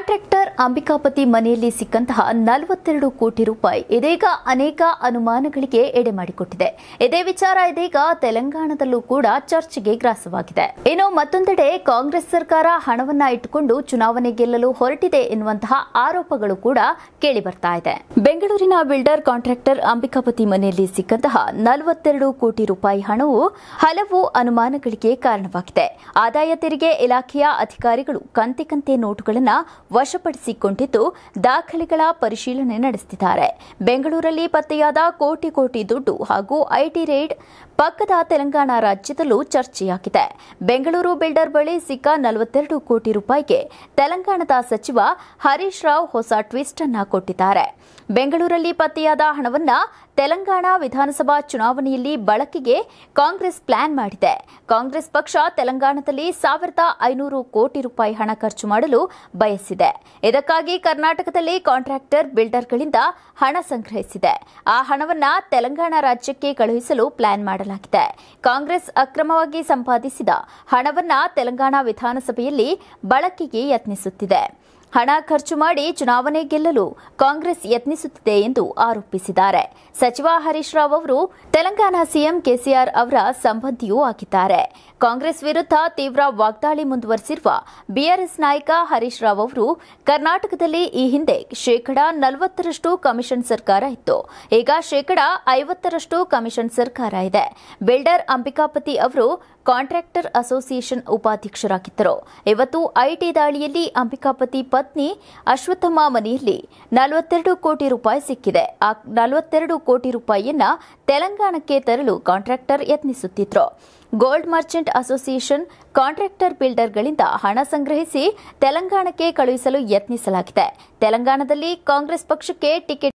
contractor Ambikapathi ಮನೆಯಲ್ಲಿ ಸಿಕ್ಕಂತಹ ನಲವತ್ತೆರಡು ಕೋಟಿ ರೂಪಾಯಿ ಇದೀಗ ಅನೇಕ ಅನುಮಾನಗಳಿಗೆ ಎಡೆ ಮಾಡಿಕೊಟ್ಟಿದೆ ಇದೇ ವಿಚಾರ ಇದೀಗ ತೆಲಂಗಾಣದಲ್ಲೂ ಕೂಡ ಚರ್ಚೆಗೆ ಗ್ರಾಸವಾಗಿದೆ ಇನ್ನು ಮತ್ತೊಂದೆಡೆ ಕಾಂಗ್ರೆಸ್ ಸರ್ಕಾರ ಹಣವನ್ನ ಇಟ್ಟುಕೊಂಡು ಚುನಾವಣೆ ಗೆಲ್ಲಲು ಹೊರಟಿದೆ ಎನ್ನುವಂತಹ ಆರೋಪಗಳು ಕೂಡ ಕೇಳಿ ಬರ್ತಾ ಇದೆ ಬೆಂಗಳೂರಿನ ಬಿಲ್ಡರ್ ಕಾಂಟ್ರಾಕ್ಟರ್ ಅಂಬಿಕಾಪತಿ ಮನೆಯಲ್ಲಿ ಸಿಕ್ಕಂತಹ ನಲವತ್ತೆರಡು ಕೋಟಿ ರೂಪಾಯಿ ಹಣವು ಹಲವು ಅನುಮಾನಗಳಿಗೆ ಕಾರಣವಾಗಿದೆ ಆದಾಯ ತೆರಿಗೆ ಇಲಾಖೆಯ ಅಧಿಕಾರಿಗಳು ಕಂತೆ ಕಂತೆ ನೋಟುಗಳನ್ನು ವಶಪಡಿಸಿಕೊಂಡಿದ್ದು ದಾಖಲೆಗಳ ಪರಿಶೀಲನೆ ನಡೆಸುತ್ತಿದ್ದಾರೆ ಬೆಂಗಳೂರಲ್ಲಿ ಪತ್ತೆಯಾದ ಕೋಟಿ ಕೋಟಿ ದುಡ್ಡು ಹಾಗೂ ಐಟಿ ರೇಡ್ ಪಕ್ಕದ ತೆಲಂಗಾಣ ರಾಜ್ಯದಲ್ಲೂ ಚರ್ಚೆಯಾಗಿದೆ ಬೆಂಗಳೂರು ಬಿಲ್ಡರ್ ಬಳಿ ಸಿಕ್ಕ ನಲವತ್ತೆರಡು ಕೋಟಿ ರೂಪಾಯಿಗೆ ತೆಲಂಗಾಣದ ಸಚಿವ ಹರೀಶ್ ರಾವ್ ಹೊಸ ಟ್ವಿಸ್ಟ್ ಅನ್ನ ಕೊಟ್ಟಿದ್ದಾರೆ ಬೆಂಗಳೂರಲ್ಲಿ ಪತ್ತೆಯಾದ ಹಣವನ್ನು ತೆಲಂಗಾಣ ವಿಧಾನಸಭಾ ಚುನಾವಣೆಯಲ್ಲಿ ಬಳಕೆಗೆ ಕಾಂಗ್ರೆಸ್ ಪ್ಲಾನ್ ಮಾಡಿದೆ ಕಾಂಗ್ರೆಸ್ ಪಕ್ಷ ತೆಲಂಗಾಣದಲ್ಲಿ ಸಾವಿರದ ಐನೂರು ಕೋಟಿ ರೂಪಾಯಿ ಹಣ ಖರ್ಚು ಮಾಡಲು ಬಯಸಿದೆ ಇದಕ್ಕಾಗಿ ಕರ್ನಾಟಕದಲ್ಲಿ ಕಾಂಟ್ರಾಕ್ಟರ್ ಬಿಲ್ಡರ್ಗಳಿಂದ ಹಣ ಸಂಗ್ರಹಿಸಿದೆ ಆ ಹಣವನ್ನು ತೆಲಂಗಾಣ ರಾಜ್ಯಕ್ಕೆ ಕಳುಹಿಸಲು ಪ್ಲಾನ್ ಮಾಡಲಾಗಿದೆ ಕಾಂಗ್ರೆಸ್ ಅಕ್ರಮವಾಗಿ ಸಂಪಾದಿಸಿದ ಹಣವನ್ನು ತೆಲಂಗಾಣ ವಿಧಾನಸಭೆಯಲ್ಲಿ ಬಳಕೆಗೆ ಯತ್ನಿಸುತ್ತಿದೆ ಹಣ ಖರ್ಚು ಮಾಡಿ ಚುನಾವಣೆ ಗೆಲ್ಲಲು ಕಾಂಗ್ರೆಸ್ ಯತ್ನಿಸುತ್ತಿದೆ ಎಂದು ಆರೋಪಿಸಿದ್ದಾರೆ ಸಚಿವ ಹರೀಶ್ ರಾವ್ ಅವರು ತೆಲಂಗಾಣ ಸಿಎಂ ಕೆಸಿಆರ್ ಅವರ ಸಂಬಂಧಿಯೂ ಆಗಿದ್ದಾರೆ ಕಾಂಗ್ರೆಸ್ ವಿರುದ್ದ ತೀವ್ರ ವಾಗ್ದಾಳಿ ಮುಂದುವರೆಸಿರುವ ಬಿಆರ್ಎಸ್ ನಾಯಕ ಹರೀಶ್ ರಾವ್ ಅವರು ಕರ್ನಾಟಕದಲ್ಲಿ ಈ ಹಿಂದೆ ಶೇಕಡಾ ನಲವತ್ತರಷ್ಟು ಕಮಿಷನ್ ಸರ್ಕಾರ ಇತ್ತು ಈಗ ಶೇಕಡಾ ಐವತ್ತರಷ್ಟು ಕಮಿಷನ್ ಸರ್ಕಾರ ಇದೆ ಬಿಲ್ಡರ್ ಅಂಬಿಕಾಪತಿ ಅವರು ಕಾಂಟ್ರಾಕ್ಟರ್ ಅಸೋಸಿಯೇಷನ್ ಉಪಾಧ್ಯಕ್ಷರಾಗಿದ್ದರು ಇವತ್ತು ಐಟಿ ದಾಳಿಯಲ್ಲಿ ಅಂಬಿಕಾಪತಿ ಪತ್ನಿ ಅಶ್ವತ್ಥಮ್ಮ ಮನೆಯಲ್ಲಿ ನಲವತ್ತೆರಡು ಕೋಟಿ ರೂಪಾಯಿ ಸಿಕ್ಕಿದೆ ಆ ನಲವತ್ತೆರಡು ಕೋಟಿ ರೂಪಾಯಿಯನ್ನ ತೆಲಂಗಾಣಕ್ಕೆ ತರಲು ಕಾಂಟ್ರಾಕ್ಟರ್ ಯತ್ನಿಸುತ್ತಿದ್ರು ಗೋಲ್ಡ್ ಮರ್ಚೆಂಟ್ ಅಸೋಸಿಯೇಷನ್ ಕಾಂಟ್ರಾಕ್ಟರ್ ಬಿಲ್ಡರ್ಗಳಿಂದ ಹಣ ಸಂಗ್ರಹಿಸಿ ತೆಲಂಗಾಣಕ್ಕೆ ಕಳುಹಿಸಲು ಯತ್ನಿಸಲಾಗಿದೆ ತೆಲಂಗಾಣದಲ್ಲಿ ಕಾಂಗ್ರೆಸ್ ಪಕ್ಷಕ್ಕೆ ಟಿಕೆಟ್